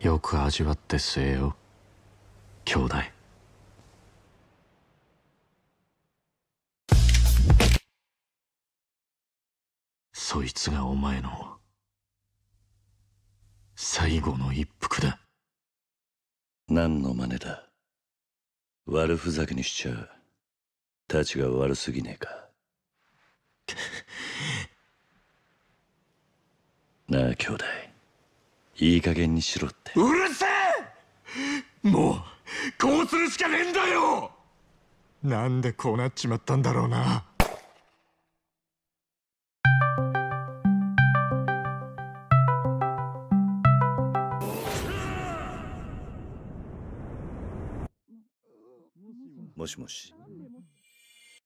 よく味わって据えよ兄弟そいつがお前の最後の一服だ何の真似だ悪ふざけにしちゃたちが悪すぎねえか なあ兄弟いい加減にしろってうるせえもうこうするしかねえんだよなんでこうなっちまったんだろうなもしもし